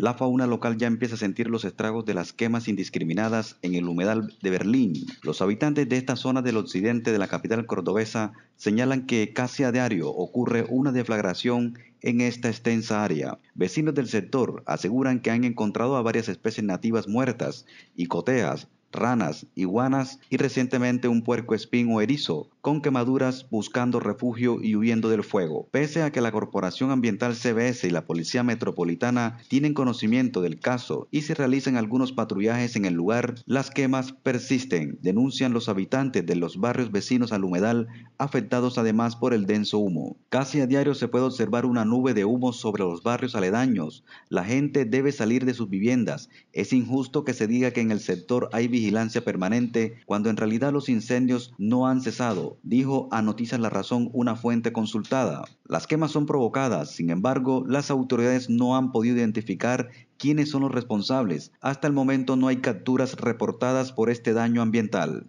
la fauna local ya empieza a sentir los estragos de las quemas indiscriminadas en el humedal de Berlín. Los habitantes de esta zona del occidente de la capital cordobesa señalan que casi a diario ocurre una deflagración en esta extensa área. Vecinos del sector aseguran que han encontrado a varias especies nativas muertas y coteas ranas, iguanas y recientemente un puerco espín o erizo, con quemaduras buscando refugio y huyendo del fuego. Pese a que la Corporación Ambiental CBS y la Policía Metropolitana tienen conocimiento del caso y se realizan algunos patrullajes en el lugar, las quemas persisten, denuncian los habitantes de los barrios vecinos al humedal, afectados además por el denso humo. Casi a diario se puede observar una nube de humo sobre los barrios aledaños. La gente debe salir de sus viviendas. Es injusto que se diga que en el sector hay vigilancia permanente cuando en realidad los incendios no han cesado, dijo a Noticias La Razón una fuente consultada. Las quemas son provocadas, sin embargo, las autoridades no han podido identificar quiénes son los responsables. Hasta el momento no hay capturas reportadas por este daño ambiental.